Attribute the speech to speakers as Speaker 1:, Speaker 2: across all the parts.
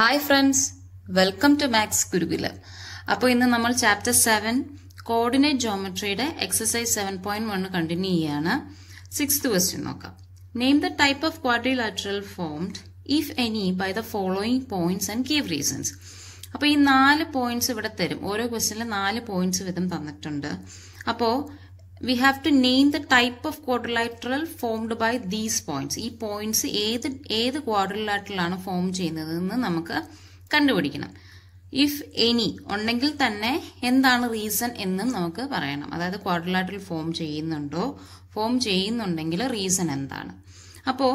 Speaker 1: hi friends welcome to maths ഗുരുവില് അപ്പോൾ ഇന്ന് നമ്മൾ ചാപ്റ്റർ സെവൻ കോർഡിനേറ്റ് ജോമെട്രിയുടെ exercise seven point one continue ചെയ്യാണ് സിക്സ് ക്വസ്റ്റ്യൻ നോക്കാം name the type of quadrilateral formed if any by the following points and give reasons അപ്പോൾ ഈ നാല് പോയിന്റ്സ് ഇവിടെ തരും ഓരോ ക്വസ്റ്റ്യനിലും നാല് പോയിന്റ്സ് വീതം തന്നിട്ടുണ്ട് അപ്പോൾ we have to name the type of quadrilateral formed by these points ഈ പോയിന്റ്സ് ഏത് ഏത് ക്വാഡ്രിലാറ്ററലാണ് ഫോം ചെയ്യുന്നതെന്ന് നമുക്ക് കണ്ടുപിടിക്കണം ഇഫ് എനി ഉണ്ടെങ്കിൽ തന്നെ എന്താണ് റീസൺ എന്നും നമുക്ക് പറയണം അതായത് ക്വാഡ്രിലാറ്ററൽ ഫോം ചെയ്യുന്നുണ്ടോ ഫോം ചെയ്യുന്നുണ്ടെങ്കിൽ റീസൺ എന്താണ് അപ്പോൾ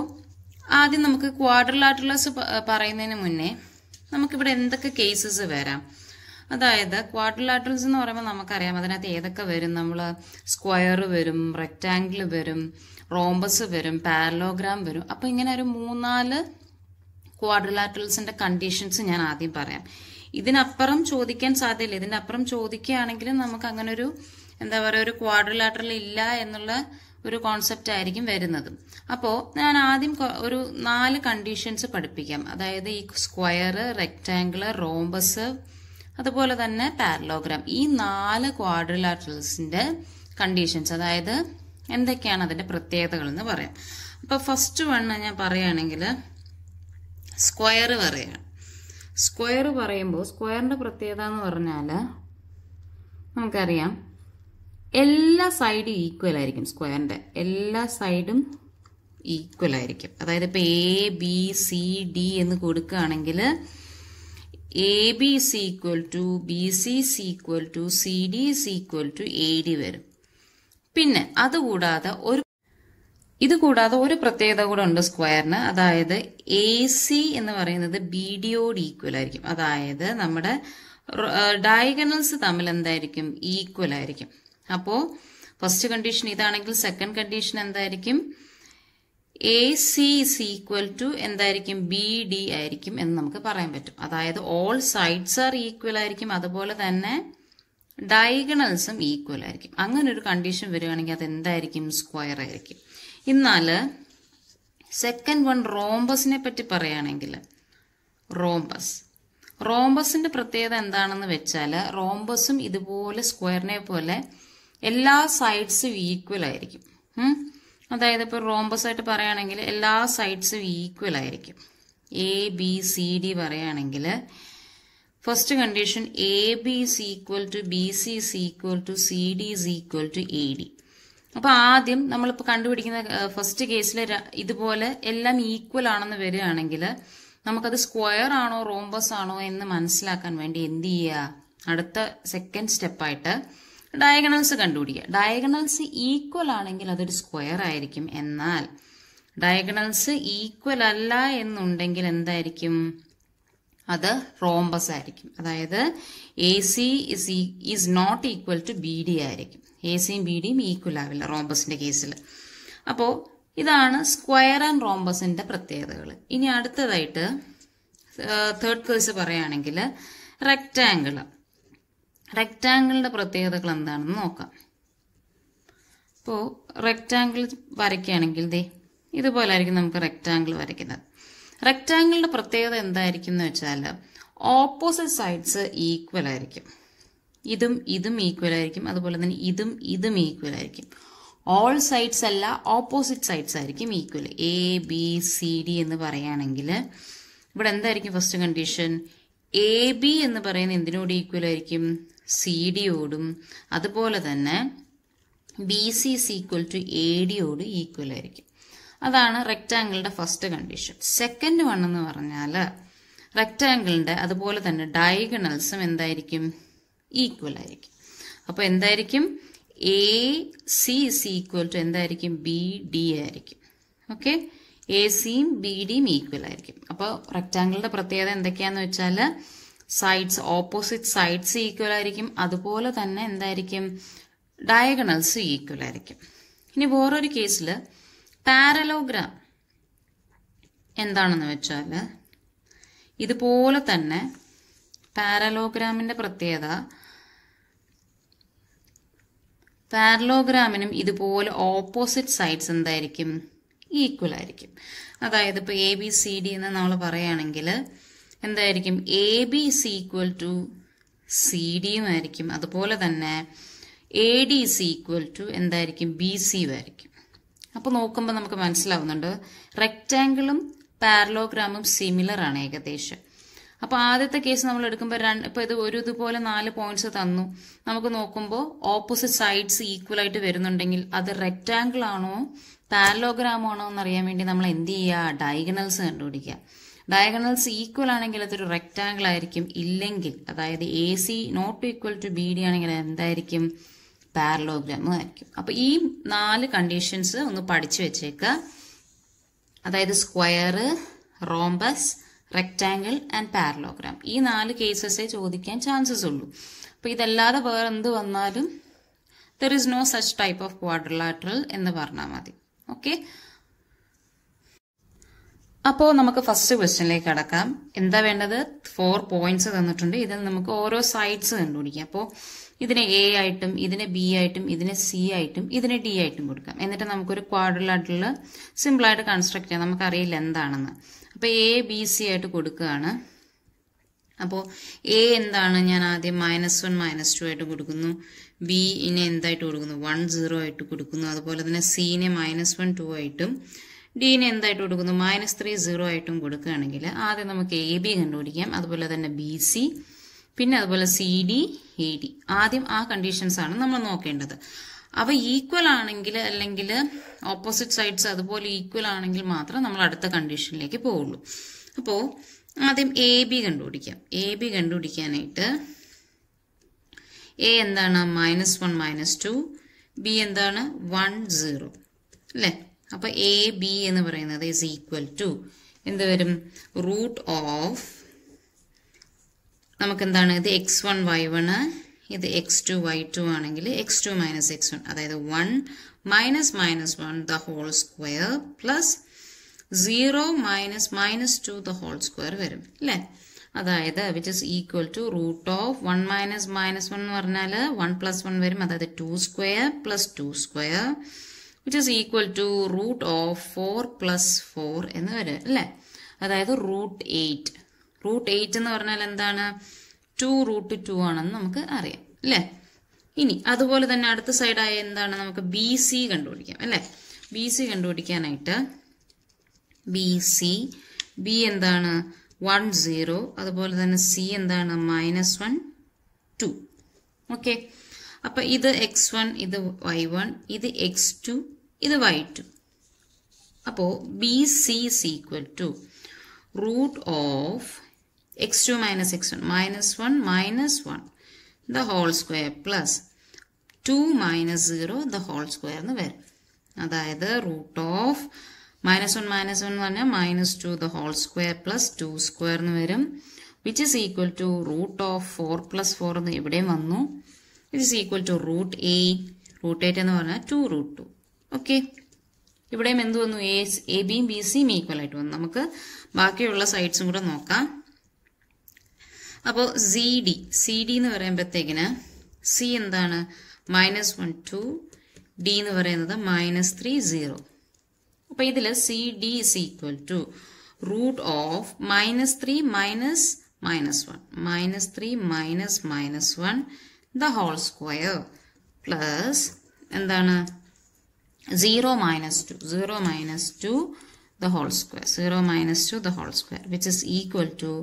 Speaker 1: ആദ്യം നമുക്ക് ക്വാഡ്രിലാറ്ററൽസ് പറയുന്നതിന് മുന്നേ നമുക്കിവിടെ എന്തൊക്കെ കേസസ് വരാം അതായത് ക്വാഡ്രിലാറ്ററൽസ് എന്ന് പറയുമ്പോൾ നമുക്കറിയാം അതിനകത്ത് ഏതൊക്കെ വരും നമ്മൾ സ്ക്വയർ വരും റെക്റ്റാങ്കിൾ വരും റോംബസ് വരും പാരലോഗ്രാം വരും അപ്പോൾ ഇങ്ങനെ ഒരു മൂന്നാല് ക്വാഡ്രിലാറ്ററൽസിൻ്റെ കണ്ടീഷൻസ് ഞാൻ ആദ്യം പറയാം ഇതിനപ്പുറം ചോദിക്കാൻ സാധ്യതയില്ല ഇതിൻ്റെ അപ്പുറം ചോദിക്കുകയാണെങ്കിൽ നമുക്ക് അങ്ങനെ ഒരു എന്താ പറയുക ഒരു ക്വാഡ്രിലാറ്ററൽ ഇല്ല എന്നുള്ള ഒരു കോൺസെപ്റ്റ് ആയിരിക്കും വരുന്നത് അപ്പോൾ ഞാൻ ആദ്യം ഒരു നാല് കണ്ടീഷൻസ് പഠിപ്പിക്കാം അതായത് ഈ സ്ക്വയർ റെക്റ്റാങ്കിൾ റോംബസ് അതുപോലെ തന്നെ പാരലോഗ്രാം ഈ നാല് ക്വാഡ്രിലാറ്ററൽസിന്റെ കണ്ടീഷൻസ് അതായത് എന്തൊക്കെയാണ് അതിന്റെ പ്രത്യേകതകൾ എന്ന് പറയാം അപ്പോൾ ഫസ്റ്റ് വൺ ഞാൻ പറയുകയാണെങ്കിൽ സ്ക്വയർ പറയാം സ്ക്വയർ പറയുമ്പോൾ സ്ക്വയറിന്റെ പ്രത്യേകത എന്ന് പറഞ്ഞാൽ നമുക്കറിയാം എല്ലാ സൈഡും ഈക്വൽ ആയിരിക്കും സ്ക്വയറിന്റെ എല്ലാ സൈഡും ഈക്വൽ ആയിരിക്കും അതായത് ഇപ്പോൾ എ ബി സി ഡി എന്ന് കൊടുക്കുകയാണെങ്കിൽ A B C equal to B C C equal to C D C equal to A D വരും പിന്നെ അതുകൂടാതെ ഒരു ഇത് കൂടാതെ ഒരു പ്രത്യേകത കൂടെ ഉണ്ട് സ്ക്വയറിന് അതായത് എ സി എന്ന് പറയുന്നത് ബി ഡിയോട് ഈക്വൽ ആയിരിക്കും അതായത് നമ്മുടെ ഡയഗണൽസ് തമ്മിൽ എന്തായിരിക്കും ഈക്വൽ ആയിരിക്കും അപ്പോൾ ഫസ്റ്റ് കണ്ടീഷൻ ഇതാണെങ്കിൽ സെക്കൻഡ് കണ്ടീഷൻ എന്തായിരിക്കും A C is equal to എന്തായിരിക്കും ബി ഡി ആയിരിക്കും എന്ന് നമുക്ക് പറയാൻ പറ്റും അതായത് ഓൾ സൈഡ്സ് ആർ ഈക്വൽ ആയിരിക്കും അതുപോലെ തന്നെ ഡയഗണൽസും ഈക്വൽ ആയിരിക്കും അങ്ങനെ ഒരു കണ്ടീഷൻ വരികയാണെങ്കിൽ അത് എന്തായിരിക്കും സ്ക്വയർ ആയിരിക്കും എന്നാൽ സെക്കൻഡ് വൺ റോംബസിനെ പറ്റി പറയുകയാണെങ്കിൽ റോംബസ് റോംബസിന്റെ പ്രത്യേകത എന്താണെന്ന് വെച്ചാൽ റോംബസും ഇതുപോലെ സ്ക്വയറിനെ പോലെ എല്ലാ സൈഡ്സും ഈക്വൽ ആയിരിക്കും അതായത് ഇപ്പോൾ ആയിട്ട് പറയുകയാണെങ്കിൽ എല്ലാ സൈഡ്സും ഈക്വൽ ആയിരിക്കും എ ബി സി ഡി പറയുകയാണെങ്കിൽ first condition A B is equal to B C is equal to C D is equal to A D അപ്പോൾ ആദ്യം നമ്മളിപ്പോൾ കണ്ടുപിടിക്കുന്ന ഫസ്റ്റ് കേസിൽ ഇതുപോലെ എല്ലാം ഈക്വൽ ആണെന്ന് വരികയാണെങ്കിൽ നമുക്കത് സ്ക്വയർ ആണോ റോംബസ് ആണോ എന്ന് മനസ്സിലാക്കാൻ വേണ്ടി എന്ത് ചെയ്യുക അടുത്ത സെക്കൻഡ് സ്റ്റെപ്പായിട്ട് ഡയഗണൽസ് കണ്ടുപിടിക്കുക ഡയഗണൽസ് ഈക്വൽ ആണെങ്കിൽ അതൊരു സ്ക്വയർ ആയിരിക്കും എന്നാൽ ഡയഗണൽസ് ഈക്വൽ അല്ല എന്നുണ്ടെങ്കിൽ എന്തായിരിക്കും അത് റോംബസ് ആയിരിക്കും അതായത് A C is is not equal to B D ആയിരിക്കും എ സിയും ബി ഡിയും ഈക്വൽ ആവില്ല റോംബസിന്റെ കേസിൽ അപ്പോൾ ഇതാണ് സ്ക്വയർ ആൻഡ് റോംബസിന്റെ പ്രത്യേകതകൾ ഇനി അടുത്തതായിട്ട് തേർഡ് കേസ് പറയുകയാണെങ്കിൽ റെക്റ്റാങ്കിള് റെക്റ്റാങ്കിളിൻ്റെ പ്രത്യേകതകൾ എന്താണെന്ന് നോക്കാം ഇപ്പോൾ റെക്റ്റാങ്കിൾ വരയ്ക്കുകയാണെങ്കിൽ ദേ ഇതുപോലെ ആയിരിക്കും നമുക്ക് റെക്റ്റാങ്കിൾ വരയ്ക്കുന്നത് റെക്റ്റാങ്കിളിൻ്റെ പ്രത്യേകത എന്തായിരിക്കും എന്ന് വെച്ചാൽ ഓപ്പോസിറ്റ് സൈഡ്സ് ഈക്വൽ ആയിരിക്കും ഇതും ഇതും ഈക്വൽ ആയിരിക്കും അതുപോലെ തന്നെ ഇതും ഇതും ഈക്വൽ ആയിരിക്കും ഓൾ സൈഡ്സ് അല്ല ഓപ്പോസിറ്റ് സൈഡ്സ് ആയിരിക്കും equal A B C D എന്ന് പറയുകയാണെങ്കിൽ ഇവിടെ എന്തായിരിക്കും ഫസ്റ്റ് കണ്ടീഷൻ എ ബി എന്ന് പറയുന്ന എന്തിനോട് ഈക്വൽ ആയിരിക്കും സി ഡിയോടും അതുപോലെ തന്നെ B C C equal to A ഡിയോട് ഈക്വൽ ആയിരിക്കും അതാണ് റെക്റ്റാങ്കിളിൻ്റെ ഫസ്റ്റ് കണ്ടീഷൻ സെക്കൻഡ് വൺ എന്ന് പറഞ്ഞാൽ റെക്റ്റാങ്കിളിൻ്റെ അതുപോലെ തന്നെ ഡയഗണൽസും എന്തായിരിക്കും ഈക്വൽ ആയിരിക്കും അപ്പോൾ എന്തായിരിക്കും A C is equal to എന്തായിരിക്കും ബി ഡി ആയിരിക്കും ഓക്കെ എ സിയും ബി ഡിയും ഈക്വൽ ആയിരിക്കും അപ്പോൾ റെക്റ്റാങ്കിളിൻ്റെ പ്രത്യേകത എന്തൊക്കെയാണെന്ന് വെച്ചാൽ സൈഡ്സ് ഓപ്പോസിറ്റ് സൈഡ്സ് ഈക്വൽ ആയിരിക്കും അതുപോലെ തന്നെ എന്തായിരിക്കും ഡയഗണൽസ് ഈക്വൽ ആയിരിക്കും ഇനി വേറൊരു കേസിൽ പാരലോഗ്രാം എന്താണെന്ന് വെച്ചാൽ ഇതുപോലെ തന്നെ പാരലോഗ്രാമിൻ്റെ പ്രത്യേകത പാരലോഗ്രാമിനും ഇതുപോലെ ഓപ്പോസിറ്റ് സൈഡ്സ് എന്തായിരിക്കും ഈക്വൽ ആയിരിക്കും അതായത് ഇപ്പോൾ എ ബി സി ഡി എന്ന് നമ്മൾ പറയുകയാണെങ്കിൽ എന്തായിരിക്കും A B C equal to C ഡിയും ആയിരിക്കും അതുപോലെ തന്നെ A D C equal to എന്തായിരിക്കും ബി സിയും ആയിരിക്കും അപ്പോൾ നോക്കുമ്പോൾ നമുക്ക് മനസ്സിലാവുന്നുണ്ട് റെക്റ്റാങ്കിളും പാരലോഗ്രാമും സിമിലർ ആണ് ഏകദേശം അപ്പോൾ ആദ്യത്തെ കേസ് നമ്മൾ എടുക്കുമ്പോൾ രണ്ട് ഇപ്പോൾ ഇത് ഒരു ഇതുപോലെ നാല് പോയിന്റ്സ് തന്നു നമുക്ക് നോക്കുമ്പോൾ ഓപ്പോസിറ്റ് സൈഡ്സ് ഈക്വൽ ആയിട്ട് വരുന്നുണ്ടെങ്കിൽ അത് റെക്റ്റാങ്കിൾ ആണോ പാരലോഗ്രാമാണോ എന്നറിയാൻ വേണ്ടി നമ്മൾ എന്ത് ചെയ്യുക ഡയഗണൽസ് കണ്ടുപിടിക്കുക ഡയഗണൽസ് ഈക്വൽ ആണെങ്കിൽ അതൊരു റെക്റ്റാങ്കിൾ ആയിരിക്കും ഇല്ലെങ്കിൽ അതായത് A C not equal to B D ആണെങ്കിൽ എന്തായിരിക്കും പാരലോഗ്രാം ആയിരിക്കും അപ്പോൾ ഈ നാല് കണ്ടീഷൻസ് ഒന്ന് പഠിച്ചു വെച്ചേക്കുക അതായത് square rhombus rectangle and parallelogram ഈ നാല് കേസസേ ചോദിക്കാൻ ചാൻസസ് ഉള്ളൂ അപ്പോൾ ഇതല്ലാതെ വേറെ എന്ത് വന്നാലും there is no such type of quadrilateral എന്ന് പറഞ്ഞാൽ മതി ഓക്കെ അപ്പോൾ നമുക്ക് ഫസ്റ്റ് ക്വസ്റ്റ്യനിലേക്ക് കടക്കാം എന്താ വേണ്ടത് ഫോർ പോയിന്റ്സ് തന്നിട്ടുണ്ട് ഇതിൽ നമുക്ക് ഓരോ സൈഡ്സ് കണ്ടുപിടിക്കാം അപ്പോൾ ഇതിനെ എ ആയിട്ടും ഇതിനെ ബി ആയിട്ടും ഇതിനെ സി ആയിട്ടും ഇതിനെ ഡി ആയിട്ടും കൊടുക്കാം എന്നിട്ട് നമുക്കൊരു ക്വാഡ്രിലാട്ടിൽ സിമ്പിളായിട്ട് കൺസ്ട്രക്ട് ചെയ്യാം നമുക്കറിയില്ല എന്താണെന്ന് അപ്പോൾ എ ബി സി ആയിട്ട് കൊടുക്കുകയാണ് അപ്പോൾ എ എന്താണ് ഞാൻ ആദ്യം മൈനസ് വൺ മൈനസ് ടു ആയിട്ട് കൊടുക്കുന്നു ബി ഇനെ എന്തായിട്ട് കൊടുക്കുന്നു വൺ സീറോ ആയിട്ട് കൊടുക്കുന്നു അതുപോലെ തന്നെ സീനെ മൈനസ് വൺ ടു ആയിട്ടും ഡിനെ എന്തായിട്ട് കൊടുക്കുന്നു മൈനസ് ത്രീ സീറോ ആയിട്ടും കൊടുക്കുകയാണെങ്കിൽ ആദ്യം നമുക്ക് എ ബി കണ്ടുപിടിക്കാം അതുപോലെ തന്നെ ബി സി പിന്നെ അതുപോലെ സി ഡി എ ഡി ആദ്യം ആ കണ്ടീഷൻസ് ആണ് നമ്മൾ നോക്കേണ്ടത് അവ ഈക്വൽ ആണെങ്കിൽ അല്ലെങ്കിൽ ഓപ്പോസിറ്റ് സൈഡ്സ് അതുപോലെ ഈക്വൽ ആണെങ്കിൽ മാത്രം നമ്മൾ അടുത്ത കണ്ടീഷനിലേക്ക് പോവുള്ളൂ അപ്പോൾ ആദ്യം എ ബി കണ്ടുപിടിക്കാം എ ബി കണ്ടുപിടിക്കാനായിട്ട് എ എന്താണ് minus one minus two B എന്താണ് വൺ സീറോ അല്ലേ അപ്പോൾ എ ബി എന്ന് പറയുന്നത് ഇസ് ഈക്വൽ ടു എന്ത് വരും റൂട്ട് ഓഫ് നമുക്കെന്താണ് ഇത് എക്സ് വൺ വൈ വണ് ഇത് എക്സ് ടു വൈ ടു ആണെങ്കിൽ X two minus X one അതായത് one minus minus one the whole square plus zero minus minus two the whole square വരും അല്ലേ അതായത് which is equal to root of one minus minus one എന്ന് പറഞ്ഞാൽ one plus one വരും അതായത് two square plus two square which is equal to root of four plus four എന്ന് വരും അല്ലേ അതായത് റൂട്ട് എയ്റ്റ് റൂട്ട് എയ്റ്റ് എന്ന് പറഞ്ഞാൽ എന്താണ് ടു റൂട്ട് ടു ആണെന്ന് നമുക്ക് അറിയാം അല്ലേ ഇനി അതുപോലെ തന്നെ അടുത്ത സൈഡായ എന്താണ് നമുക്ക് ബി സി കണ്ടുപിടിക്കാം അല്ലേ ബി സി കണ്ടുപിടിക്കാനായിട്ട് ബി സി ബി എന്താണ് വൺ സീറോ അതുപോലെ തന്നെ സി എന്താണ് മൈനസ് വൺ ടു ഓക്കെ അപ്പം ഇത് എക്സ് വൺ ഇത് വൈ വൺ ഇത് എക്സ് ടു ഇത് വൈ ടു അപ്പോൾ B C is equal to root of X two minus X one minus one minus one the whole square plus two minus zero the whole square എന്ന് വരും അതായത് root of minus one minus one എന്ന് പറഞ്ഞാൽ minus two the whole square plus two square എന്ന് വരും which is equal to root of four plus four എന്ന് ഇവിടെയും വന്നു it is equal to root eight root eight എന്ന് പറഞ്ഞാൽ two root two okay ഇവിടെയും എന്ത് വന്നു എ എ ബിയും ബി സിയും ഈക്വൽ ആയിട്ട് വന്നു നമുക്ക് ബാക്കിയുള്ള സൈഡ്സും കൂടെ നോക്കാം അപ്പോൾ സി ഡി സി ഡി എന്ന് പറയുമ്പോഴത്തേക്കിന് സി എന്താണ് മൈനസ് വൺ ടു ഡി എന്ന് പറയുന്നത് മൈനസ് ത്രീ സീറോ അപ്പൊ ഇതിൽ C D is equal to root of minus three minus minus one minus three minus minus one the whole square plus എന്താണ് zero minus two zero minus two the whole square zero minus two the whole square which is equal to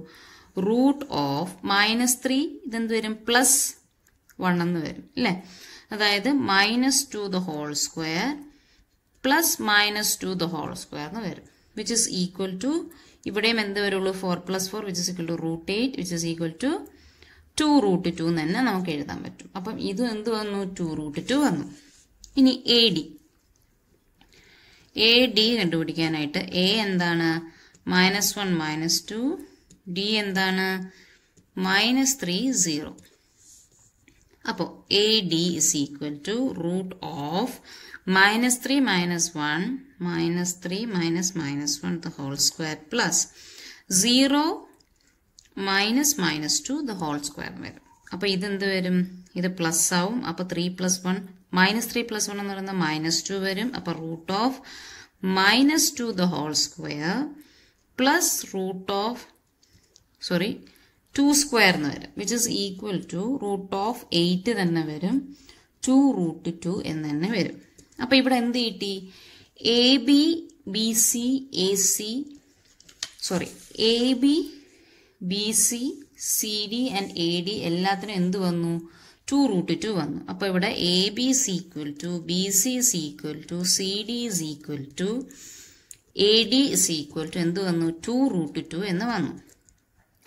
Speaker 1: root of minus three ഇതെന്ത് വരും plus one എന്ന് വരും അല്ലേ അതായത് minus two the whole square plus minus two the whole square എന്ന് വരും which is equal to ഇവിടെയും എന്ത് വരുള്ളൂ four plus four which is equal to root eight which is equal to two root two എന്ന് തന്നെ നമുക്ക് എഴുതാൻ പറ്റും അപ്പം ഇത് എന്ത് വന്നു ടു റൂട്ട് ടു വന്നു ഇനി എ ഡി എ ഡി കണ്ടുപിടിക്കാനായിട്ട് എ എന്താണ് minus one minus two D എന്താണ് മൈനസ് ത്രീ സീറോ അപ്പോൾ A D is equal to root of minus three minus one minus three minus minus one the whole square plus zero minus minus two the whole square വരും അപ്പോൾ ഇതെന്ത് വരും ഇത് plus ആവും അപ്പോൾ three plus one minus three plus one എന്ന് പറയുന്നത് minus two വരും അപ്പോൾ root of minus two the whole square plus root of sorry two square എന്ന് വരും which is equal to root of eight തന്നെ വരും ടു റൂട്ട് ടു എന്ന് തന്നെ വരും അപ്പൊ ഇവിടെ എന്ത് കിട്ടി A B B C A C sorry A B B C C D and A D എല്ലാത്തിനും എന്ത് വന്നു ടു റൂട്ട് ടു വന്നു അപ്പോൾ ഇവിടെ A B is equal to B C is equal to C D is equal to A D is equal to എന്ത് വന്നു two root two എന്ന് വന്നു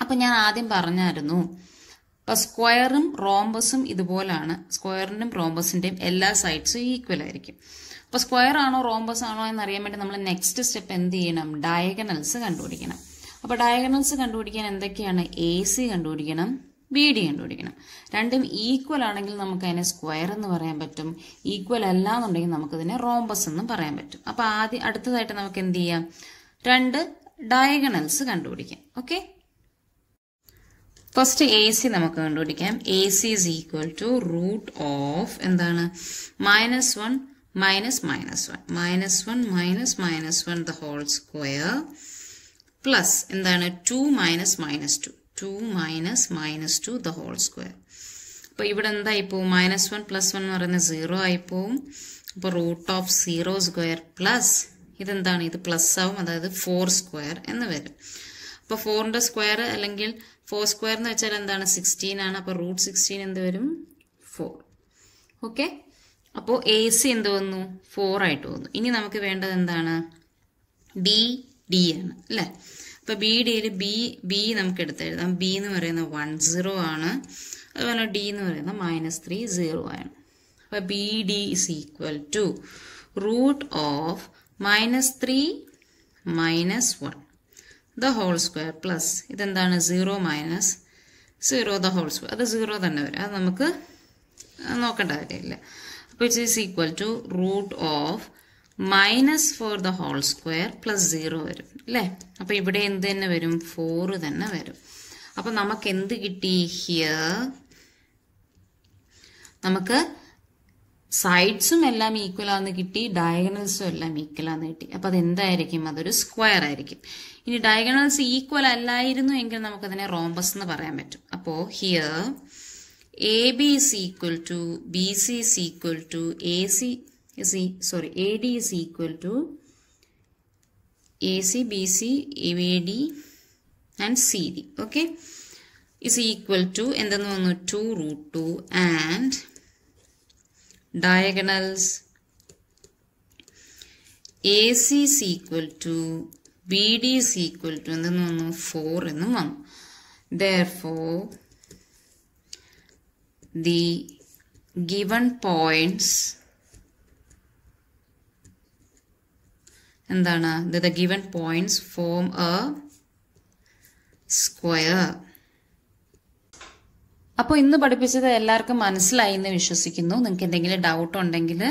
Speaker 1: അപ്പം ഞാൻ ആദ്യം പറഞ്ഞായിരുന്നു അപ്പോൾ സ്ക്വയറും റോംബസും ഇതുപോലാണ് സ്ക്വയറിൻ്റെയും റോംബസിൻ്റെയും എല്ലാ സൈഡ്സും ഈക്വൽ ആയിരിക്കും അപ്പോൾ സ്ക്വയർ ആണോ റോംബസ് ആണോ എന്നറിയാൻ വേണ്ടി നമ്മൾ നെക്സ്റ്റ് സ്റ്റെപ്പ് എന്ത് ചെയ്യണം ഡയഗണൽസ് കണ്ടുപിടിക്കണം അപ്പോൾ ഡയഗണൽസ് കണ്ടുപിടിക്കാൻ എന്തൊക്കെയാണ് എ സി കണ്ടുപിടിക്കണം ബി ഡി കണ്ടുപിടിക്കണം രണ്ടും ഈക്വൽ ആണെങ്കിൽ നമുക്ക് അതിനെ സ്ക്വയർ എന്ന് പറയാൻ പറ്റും ഈക്വൽ അല്ല എന്നുണ്ടെങ്കിൽ നമുക്കതിനെ റോംബസ് എന്നും പറയാൻ പറ്റും അപ്പോൾ ആദ്യം അടുത്തതായിട്ട് നമുക്ക് എന്ത് ചെയ്യാം രണ്ട് ഡയഗണൽസ് കണ്ടുപിടിക്കാം ഓക്കെ ഫസ്റ്റ് എ സി നമുക്ക് കണ്ടുപിടിക്കാം A C is equal to root of എന്താണ് minus one minus minus one minus one minus minus one the whole square plus എന്താണ് two minus minus two two minus minus two the whole square അപ്പോൾ ഇവിടെ എന്തായിപ്പോവും minus one plus one എന്ന് പറയുന്നത് zero ആയിപ്പോവും അപ്പോൾ root of zero square plus ഇതെന്താണ് ഇത് പ്ലസ് ആവും അതായത് ഫോർ സ്ക്വയർ എന്ന് വരും അപ്പോൾ ഫോറിൻ്റെ സ്ക്വയർ അല്ലെങ്കിൽ ഫോർ സ്ക്വയർ എന്ന് വെച്ചാൽ എന്താണ് സിക്സ്റ്റീൻ ആണ് അപ്പോൾ റൂട്ട് സിക്സ്റ്റീൻ എന്ത് വരും ഫോർ ഓക്കെ അപ്പോൾ എ സി എന്ത് വന്നു ഫോർ ആയിട്ട് വന്നു ഇനി നമുക്ക് വേണ്ടത് എന്താണ് ബി ഡി ആണ് അല്ലേ അപ്പോൾ ബി ഡിയിൽ ബി ബി നമുക്ക് എടുത്തെഴുതാം ബി എന്ന് പറയുന്നത് വൺ സീറോ ആണ് അതുപോലെ ഡി എന്ന് പറയുന്നത് മൈനസ് ത്രീ സീറോ ആണ് അപ്പോൾ B D is equal to root of minus three minus one the whole square plus ഇതെന്താണ് zero minus zero the whole square അത് സീറോ തന്നെ വരും അത് നമുക്ക് നോക്കേണ്ട കാര്യമില്ല അപ്പോൾ it's is equal to root of minus four the whole square plus zero വരും അല്ലേ അപ്പോൾ ഇവിടെ എന്ത് തന്നെ വരും ഫോറ് തന്നെ വരും അപ്പോൾ നമുക്ക് എന്ത് കിട്ടി ഹിയർ നമുക്ക് സൈഡ്സും എല്ലാം ഈക്വൽ ആണെന്ന് കിട്ടി ഡയഗണൽസും എല്ലാം ഈക്വൽ ആണെന്ന് കിട്ടി അപ്പോൾ അതെന്തായിരിക്കും അതൊരു സ്ക്വയർ ആയിരിക്കും ഇനി ഡയഗണൽസ് ഈക്വൽ അല്ലായിരുന്നു എങ്കിൽ നമുക്കതിനെ റോംബസ് എന്ന് പറയാൻ പറ്റും അപ്പോൾ here A B is equal to B C is equal to A C is sorry A D is equal to A C B C A D and C D okay is equal to എന്തെന്ന് വന്നു two root two and diagonals AC is equal to BD is equal to എന്തെന്ന് വന്നു four എന്നും വന്നു therefore the given points എന്താണ് the given points form a square അപ്പോൾ ഇന്ന് പഠിപ്പിച്ചത് എല്ലാവർക്കും മനസ്സിലായി എന്ന് വിശ്വസിക്കുന്നു നിങ്ങൾക്ക് എന്തെങ്കിലും ഡൗട്ട് ഉണ്ടെങ്കിൽ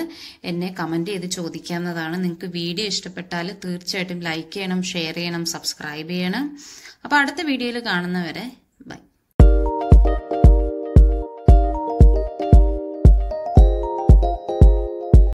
Speaker 1: എന്നെ കമൻറ്റ് ചെയ്ത് ചോദിക്കാവുന്നതാണ് നിങ്ങൾക്ക് വീഡിയോ ഇഷ്ടപ്പെട്ടാൽ തീർച്ചയായിട്ടും ലൈക്ക് ചെയ്യണം ഷെയർ ചെയ്യണം സബ്സ്ക്രൈബ് ചെയ്യണം അപ്പോൾ അടുത്ത വീഡിയോയിൽ കാണുന്നവരെ ബൈ